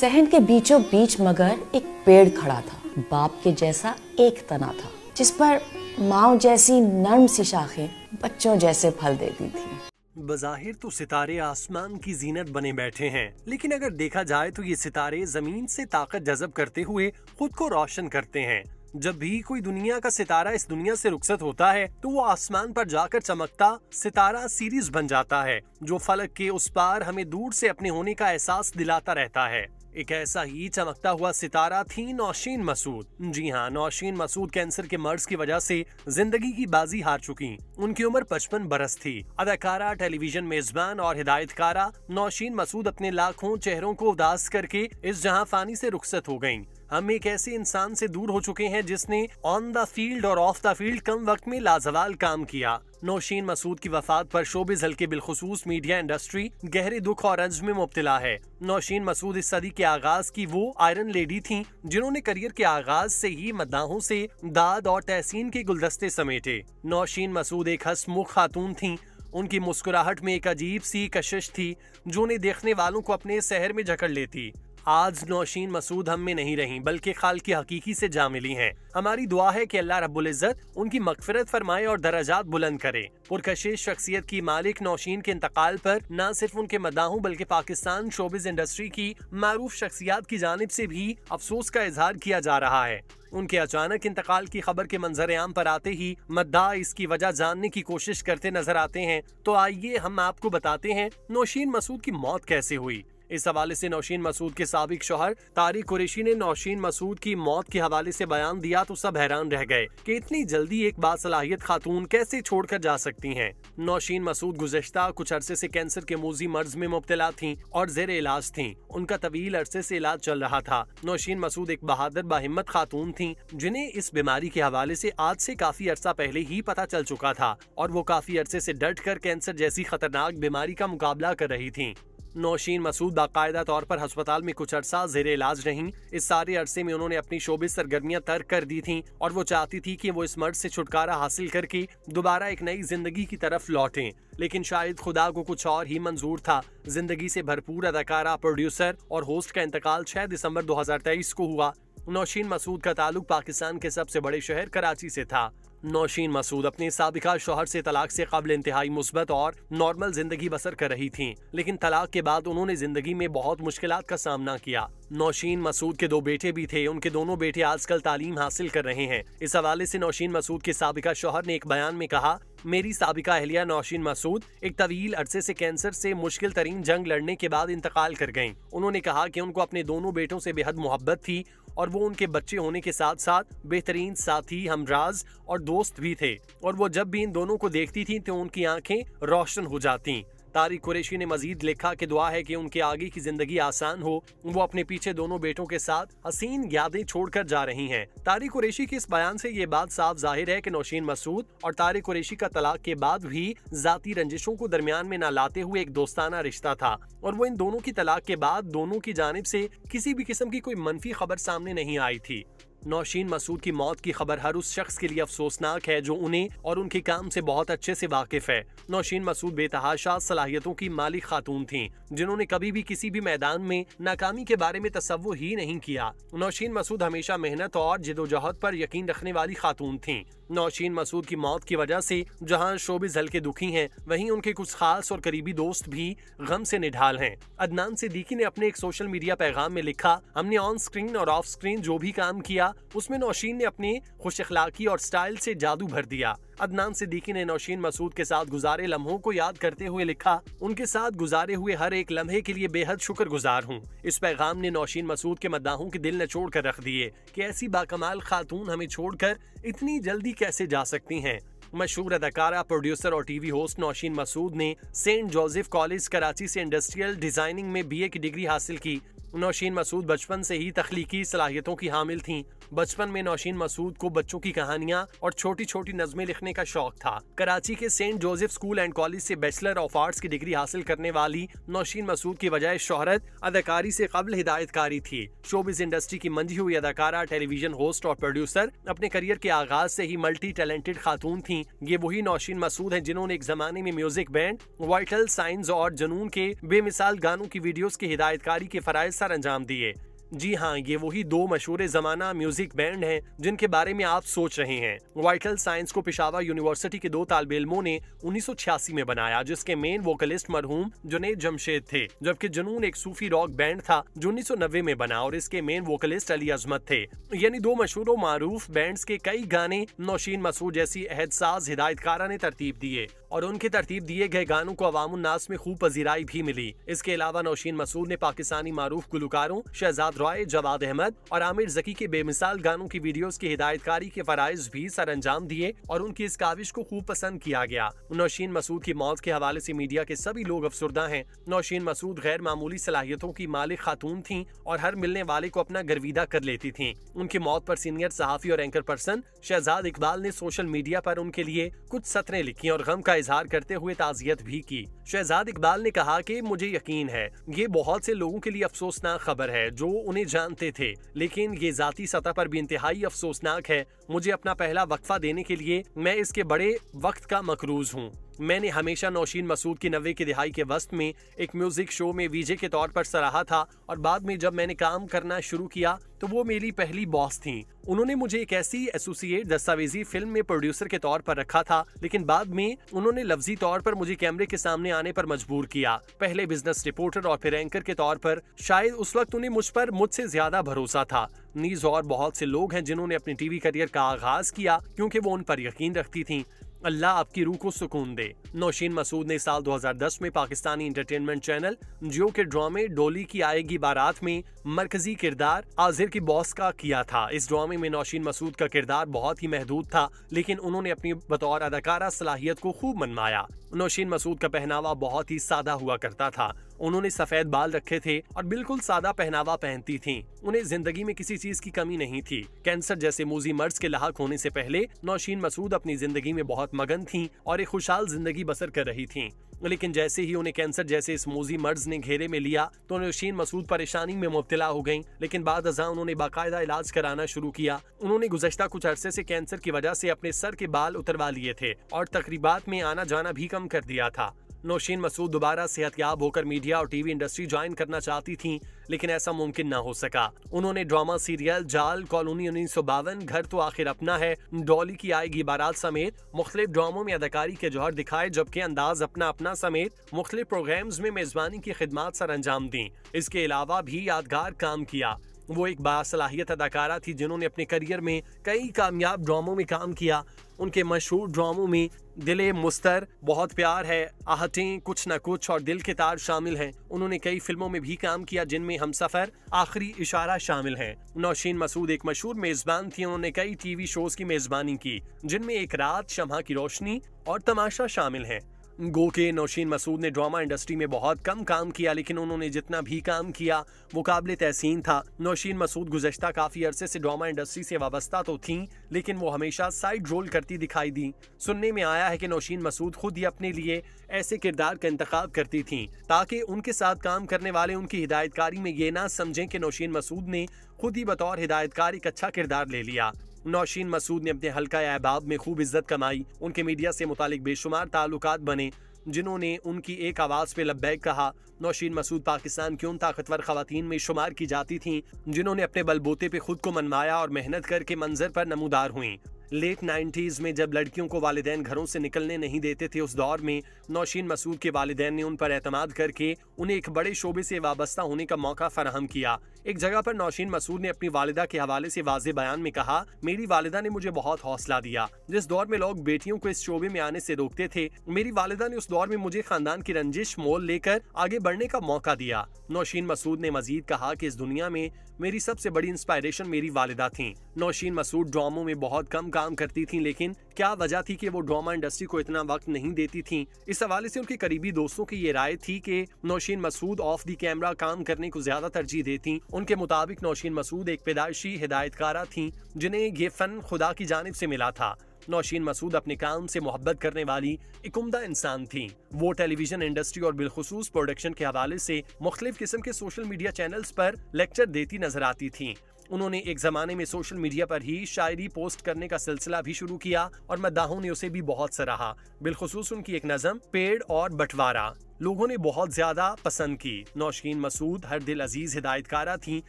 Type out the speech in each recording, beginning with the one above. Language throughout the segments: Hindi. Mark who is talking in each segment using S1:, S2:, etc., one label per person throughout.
S1: सहन के बीचों बीच मगर एक पेड़ खड़ा था बाप के जैसा एक तना था जिस पर माओ जैसी नर्म सी शाखें बच्चों जैसे फल देती थी बाहिर तो सितारे आसमान की जीनत बने बैठे हैं लेकिन अगर देखा जाए तो ये सितारे जमीन से ताकत जजब करते हुए खुद को रोशन करते हैं जब भी कोई दुनिया का सितारा इस दुनिया से रुखसत होता है तो वो आसमान पर जाकर चमकता सितारा सीरीज बन जाता है जो फलक के उस पार हमें दूर से अपने होने का एहसास दिलाता रहता है एक ऐसा ही चमकता हुआ सितारा थी नौशीन मसूद जी हाँ नौशीन मसूद कैंसर के मर्ज की वजह से जिंदगी की बाजी हार चुकी उनकी उम्र 55 बरस थी अदाकारा टेलीविजन मेजबान और हिदायतकारा नौशीन मसूद अपने लाखों चेहरों को उदास करके इस जहाँ फानी से रुखसत हो गयी हम एक ऐसे इंसान से दूर हो चुके हैं जिसने ऑन द फील्ड और ऑफ द फील्ड कम वक्त में लाजवाल काम किया नौशीन मसूद की वफात पर शोबिज हल्के बिलखसूस मीडिया इंडस्ट्री गहरे दुख और अंज में मुबतला है नौशीन मसूद इस सदी के आगाज की वो आयरन लेडी थी जिन्होंने करियर के आगाज से ही मद्दाहों से दाद और तहसीन के गुलदस्ते समेटे नौशीन मसूद एक हसमुख खातून थी उनकी मुस्कुराहट में एक अजीब सी कशिश थी जो उन्हें देखने वालों को अपने शहर में जकड़ लेती आज नौशीन मसूद हम में नहीं रही बल्कि खाल की हकीकी से जा मिली है हमारी दुआ है कि अल्लाह रब्बुल इज़्ज़त उनकी मगफरत फरमाए और दराजात बुलंद करे पुरकशिश शख्सियत की मालिक नौशीन के इंतकाल पर न सिर्फ उनके मदाहों बल्कि पाकिस्तान शोबिज इंडस्ट्री की मरूफ शख्सियात की जानब से भी अफसोस का इजहार किया जा रहा है उनके अचानक इंतकाल की खबर के मंजर आम पर आते ही मद्दा इसकी वजह जानने की कोशिश करते नजर आते हैं तो आइए हम आपको बताते हैं नौशीन मसूद की मौत कैसे हुई इस हवाले से नौशीन मसूद के सबक शोहर तारिक कुरेशी ने नौशीन मसूद की मौत के हवाले से बयान दिया तो सब हैरान रह गए कि इतनी जल्दी एक बासलाहियत खातून कैसे छोड़कर जा सकती हैं। नौशीन मसूद गुजश्ता कुछ अरसे से कैंसर के मोजी मर्ज में मुबतला थी और जेर इलाज थी उनका तवील अरसे से इलाज चल रहा था नौशीन मसूद एक बहादुर बाहिम्मत खातून थी जिन्हें इस बीमारी के हवाले से आज से काफी अरसा पहले ही पता चल चुका था और वो काफी अरसे से डट कर कैंसर जैसी खतरनाक बीमारी का मुकाबला कर रही थी नौशीन मसूद बाकायदा तौर पर अस्पताल में कुछ अरसा जेर इलाज रही इस सारे अरसे में उन्होंने अपनी शोबे सरगर्मियां तर्क कर दी थीं और वो चाहती थी कि वो इस मर्ज से छुटकारा हासिल करके दोबारा एक नई जिंदगी की तरफ लौटें लेकिन शायद खुदा को कुछ और ही मंजूर था जिंदगी से भरपूर अदाकारा प्रोड्यूसर और होस्ट का इंतकाल दो दिसंबर तेईस को हुआ नौशीन मसूद का ताल्लुक पाकिस्तान के सबसे बड़े शहर कराची से था नौशीन मसूद अपने सबका शोहर से तलाक से कबल इंतहाई मुस्बत और नॉर्मल जिंदगी बसर कर रही थी लेकिन तलाक के बाद उन्होंने जिंदगी में बहुत मुश्किल का सामना किया नौशीन मसूद के दो बेटे भी थे उनके दोनों बेटे आजकल तालीम हासिल कर रहे हैं इस हवाले से नौशीन मसूद के सबका शोहर ने एक बयान में कहा मेरी सबका अहलिया नौशीन मसूद एक तवील अरसे से कैंसर से मुश्किल तरीन जंग लड़ने के बाद इंतकाल कर गयी उन्होंने कहा कि उनको अपने दोनों बेटों से बेहद मोहब्बत थी और वो उनके बच्चे होने के साथ साथ बेहतरीन साथी हमराज और दोस्त भी थे और वो जब भी इन दोनों को देखती थी तो उनकी आंखें रोशन हो जाती तारिक कुरेशी ने मजीद लिखा कि दुआ है कि उनके आगे की जिंदगी आसान हो वो अपने पीछे दोनों बेटों के साथ हसीन यादें छोड़कर जा रही हैं तारिक कुरेशी के इस बयान से ये बात साफ जाहिर है कि नौशीन मसूद और तारिक कुरेशी का तलाक के बाद भी जाती रंजिशों को दरमियान में न लाते हुए एक दोस्ताना रिश्ता था और वो इन दोनों की तलाक के बाद दोनों की जानब ऐसी किसी भी किस्म की कोई मनफी खबर सामने नहीं आई थी नौशीन मसूद की मौत की खबर हर उस शख्स के लिए अफसोसनाक है जो उन्हें और उनके काम से बहुत अच्छे से वाकिफ है नौशीन मसूद बेतहाशा सलाहियतों की मालिक खातून थी जिन्होंने कभी भी किसी भी मैदान में नाकामी के बारे में तस्व ही नहीं किया नौशीन मसूद हमेशा मेहनत और जिदोजहद पर यकीन रखने वाली खातून थी नौशीन मसूद की मौत की वजह से जहां शोबे हल्के दुखी हैं वहीं उनके कुछ खास और करीबी दोस्त भी गम से निढाल हैं अदनान सिद्दीकी ने अपने एक सोशल मीडिया पैगाम में लिखा हमने ऑन स्क्रीन और ऑफ स्क्रीन जो भी काम किया उसमें नौशीन ने अपनी खुश अखलाकी और स्टाइल से जादू भर दिया अदनान सिद्दीकी ने नौशीन मसूद के साथ गुजारे लम्हों को याद करते हुए लिखा उनके साथ गुजारे हुए हर एक लम्हे के लिए बेहद शुक्र गुजार हूँ इस पैगाम ने नौशीन मसूद के मद्दाहों के दिल नचोड़ कर रख दिए की ऐसी बाकमाल खातून हमें कर इतनी जल्दी कैसे जा सकती है मशहूर अदाकारा प्रोड्यूसर और टीवी होस्ट नौशीन मसूद ने सेंट जोसेफ कॉलेज कराची से इंडस्ट्रियल डिजाइनिंग में बीए की डिग्री हासिल की नौशीन मसूद बचपन से ही तख्लीकी सलाहियतों की हामिल थीं। बचपन में नौशीन मसूद को बच्चों की कहानियाँ और छोटी छोटी नज़में लिखने का शौक था कराची के Saint Joseph school and college से बैचलर ऑफ आर्ट्स की डिग्री हासिल करने वाली नौशीन मसूद की बजाय शोहरत अदाकारी से कबल हिदायतकारी थी शोबिस इंडस्ट्री की मंझी हुई अदाकारा टेलीविजन होस्ट और प्रोड्यूसर अपने करियर के आगाज से ही मल्टी टैलेंटेड खातून थी ये वही नौशीन मसूद है जिन्होंने एक जमाने में म्यूजिक बैंड वाइटल साइंस और जुनून के बेमिसाल गानों की वीडियोज की हिदायतकारी के फराज सर अंजाम दिए जी हाँ ये वही दो मशहूर जमाना म्यूजिक बैंड हैं जिनके बारे में आप सोच रहे हैं वाइटल साइंस को पिशावर यूनिवर्सिटी के दो तालब इलमों ने उन्नीस में बनाया जिसके मेन वोकलिस्ट मरहूम जुनेद जमशेद थे जबकि जुनून एक सूफी रॉक बैंड था जो उन्नीस में बना और इसके मेन वोकलिस्ट अली अजमत थे यानी दो मशहूर और मारूफ बैंड के कई गाने नौशीन मसूद जैसी अहदसाज हिदायतकारा ने तरतीब दिए और उनके तरतीब दिए गए गानों को अवामुन्नास में खूब पजीराई भी मिली इसके अलावा नौशीन मसूद ने पाकिस्तानी मारूफ गुलकारों शहजाद इरशाद रॉय जवाद अहमद और आमिर जकी के बेमिसाल गानों की वीडियो की हिदायतकारी के फराइज भी सर अंजाम दिए और उनकी इस काविश को खूब पसंद किया गया नौशीन मसूद की मौत के हवाले ऐसी मीडिया के सभी लोग अफसरदा है नौशीन मसूद गैर मामूली सलाहियतों की मालिक खातून थी और हर मिलने वाले को अपना गर्विदा कर लेती थी उनकी मौत आरोप सीनियर सहाफी और एंकर पर्सन शहजाद इकबाल ने सोशल मीडिया आरोप उनके लिए कुछ सतरे लिखी और गम का इजहार करते हुए ताजियत भी की शहजाद इकबाल ने कहा की मुझे यकीन है ये बहुत से लोगों के लिए अफसोसनाक खबर है जो उन्हें जानते थे लेकिन ये जाती सतह पर भी इंतहाई अफसोसनाक है मुझे अपना पहला वक्फा देने के लिए मैं इसके बड़े वक्त का मकरूज हूँ मैंने हमेशा नौशीन मसूद की नब्बे की दिहाई के वस्त में एक म्यूज़िक शो में वीजे के तौर पर सराहा था और बाद में जब मैंने काम करना शुरू किया तो वो मेरी पहली बॉस थी उन्होंने मुझे एक ऐसी एसोसिएट दस्तावेजी फिल्म में प्रोड्यूसर के तौर पर रखा था लेकिन बाद में उन्होंने लफ्जी तौर पर मुझे कैमरे के सामने आने पर मजबूर किया पहले बिजनेस रिपोर्टर और फिर एंकर के तौर पर शायद उस वक्त उन्हें मुझ पर मुझसे ज्यादा भरोसा था नीज और बहुत से लोग हैं जिन्होंने अपने टीवी करियर का आगाज किया क्योंकि वो उन पर यकीन रखती थी अल्लाह आपकी रूह को सुकून दे नौशीन मसूद ने साल 2010 में पाकिस्तानी इंटरटेनमेंट चैनल जियो के ड्रामे डोली की आएगी बारात में मरकजी किरदार आजिर की बॉस का किया था इस ड्रामे में नौशीन मसूद का किरदार बहुत ही महदूद था लेकिन उन्होंने अपनी बतौर अदाकारा सलाहियत को खूब मनवाया नौशीन मसूद का पहनावा बहुत ही सादा हुआ करता था उन्होंने सफेद बाल रखे थे और बिल्कुल सादा पहनावा पहनती थीं। उन्हें जिंदगी में किसी चीज की कमी नहीं थी कैंसर जैसे मोजी मर्ज के लाक होने से पहले नौशीन मसूद अपनी जिंदगी में बहुत मगन थीं और एक खुशहाल जिंदगी बसर कर रही थीं। लेकिन जैसे ही उन्हें कैंसर जैसे इस मोजी मर्ज ने घेरे में लिया तो नौशीन मसूद परेशानी में मुबतला हो गई लेकिन बाद अजा उन्होंने बाकायदा इलाज कराना शुरू किया उन्होंने गुजश्ता कुछ अरसे से कैंसर की वजह से अपने सर के बाल उतरवा लिए थे और तकरीबात में आना जाना भी कम कर दिया था नौशीन मसूद दोबारा सेहतयाब होकर मीडिया और टीवी इंडस्ट्री ज्वाइन करना चाहती थी लेकिन ऐसा मुमकिन न हो सका उन्होंने ड्रामा सीरियल जाल कॉलोनी उन्नीस घर तो आखिर अपना है डॉली की आएगी बारात समेत मुख्तलिफ ड्रामो में अदाकारी के जौहर दिखाए जबकि अंदाज अपना अपना समेत मुख्तलिफ प्रोग्राम में मेजबानी की खिदमत सर अंजाम दी इसके अलावा भी यादगार काम किया वो एक बासलाहियत अदाकारा थी जिन्होंने अपने करियर में कई कामयाब ड्रामों में काम किया उनके मशहूर ड्रामों में दिले मुस्तर बहुत प्यार है आहटें कुछ न कुछ और दिल के तार शामिल हैं उन्होंने कई फिल्मों में भी काम किया जिनमें हम सफर आखिरी इशारा शामिल है नौशीन मसूद एक मशहूर मेजबान थी उन्होंने कई टीवी शोज की मेजबानी की जिनमें एक रात शमा की रोशनी और तमाशा शामिल है गो के नौशीन मसूद ने ड्रामा इंडस्ट्री में बहुत कम काम किया लेकिन उन्होंने जितना भी काम किया वो काबिल तहसीन था नौशीन मसूद गुजशत काफ़ी अरसे से ड्रामा इंडस्ट्री से वाबस्ता तो थी लेकिन वो हमेशा साइड रोल करती दिखाई दी सुनने में आया है कि नौशीन मसूद खुद ही अपने लिए ऐसे किरदार का इंतखब करती थी ताकि उनके साथ काम करने वाले उनकी हिदायतकारी में ये ना समझें कि नौशीन मसूद ने खुद ही बतौर हिदायतकार एक अच्छा किरदार ले लिया नौशीन मसूद ने अपने हल्का अहबाब में खूब इज्जत कमाई उनके मीडिया से मुतालिक बेशुमार ताल्लुक बने जिन्होंने उनकी एक आवाज़ पे लब्बैक कहा नौशीन मसूद पाकिस्तान की उन ताकतवर खातन में शुमार की जाती थीं जिन्होंने अपने बलबोते पे खुद को मनवाया और मेहनत करके मंजर पर नमूदार हुई लेट नाइन्टीज़ में जब लड़कियों को वालदेन घरों से निकलने नहीं देते थे उस दौर में नौशीन मसूद के वालदेन ने उन पर एतमाद करके उन्हें एक बड़े शोबे से वाबस्ता होने का मौका फराहम किया एक जगह पर नौशीन मसूद ने अपनी वालदा के हवाले से वाजे बयान में कहा मेरी वालदा ने मुझे बहुत हौसला दिया जिस दौर में लोग बेटियों को इस शोबे में आने से रोकते थे मेरी वालदा ने उस दौर में मुझे खानदान की रंजिश मोल लेकर आगे बढ़ने का मौका दिया नौशीन मसूद ने मजीद कहा कि इस दुनिया में मेरी सबसे बड़ी इंस्पायरेशन मेरी वालदा थी नौशीन मसूद ड्रामो में बहुत कम काम काम करती थी लेकिन क्या वजह थी कि वो ड्रामा इंडस्ट्री को इतना वक्त नहीं देती थी इस हवाले से उनके करीबी दोस्तों की ये राय थी कि Nausheen Masood off the camera काम करने को ज्यादा तरजीह देती उनके मुताबिक नौशीन मसूद एक पैदाइशी हिदायतकारा थी जिन्हें ये फन खुदा की जानब से मिला था नौशीन मसूद अपने काम से मोहब्बत करने वाली एक उमदा इंसान थी वो टेलीविजन इंडस्ट्री और बिलखसूस प्रोडक्शन के हवाले से मुख्तलिफ किस्म के सोशल मीडिया चैनल्स पर लेक्चर देती नजर आती थी उन्होंने एक जमाने में सोशल मीडिया पर ही शायरी पोस्ट करने का सिलसिला भी शुरू किया और मद्दाहों ने उसे भी बहुत सराहा बिलखसूस उनकी एक नज़म पेड़ और बंटवारा लोगों ने बहुत ज्यादा पसंद की नौशीन मसूद हर दिल अजीज हिदायतकारा थी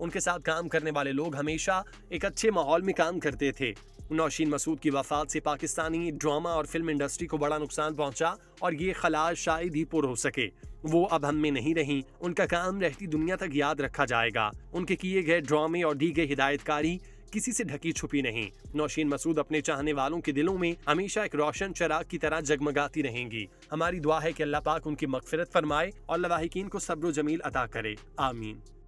S1: उनके साथ काम करने वाले लोग हमेशा एक अच्छे माहौल में काम करते थे नौशीन मसूद की वफात से पाकिस्तानी ड्रामा और फिल्म इंडस्ट्री को बड़ा नुकसान पहुंचा और ये खलाज शायद ही पुर हो सके वो अब हम में नहीं रही उनका काम रहती दुनिया तक याद रखा जाएगा उनके किए गए ड्रामे और दी गई हिदायतकारी किसी से ढकी छुपी नहीं नौशीन मसूद अपने चाहने वालों के दिलों में हमेशा एक रोशन चराग की तरह जगमगाती रहेंगी हमारी दुआ है कि अल्लाह पाक उनकी मकफिरत फरमाए और लवाहिकीन को सब्र जमील अदा करे आमीन